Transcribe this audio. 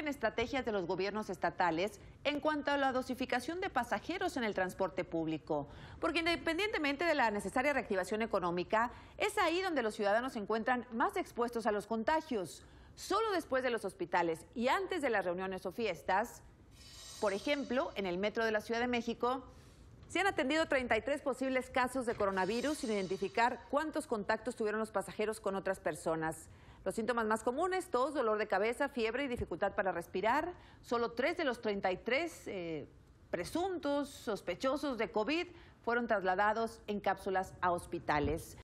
en estrategias de los gobiernos estatales en cuanto a la dosificación de pasajeros en el transporte público, porque independientemente de la necesaria reactivación económica, es ahí donde los ciudadanos se encuentran más expuestos a los contagios. Solo después de los hospitales y antes de las reuniones o fiestas, por ejemplo, en el metro de la Ciudad de México, se han atendido 33 posibles casos de coronavirus sin identificar cuántos contactos tuvieron los pasajeros con otras personas. Los síntomas más comunes, tos, dolor de cabeza, fiebre y dificultad para respirar. Solo tres de los 33 eh, presuntos sospechosos de COVID fueron trasladados en cápsulas a hospitales.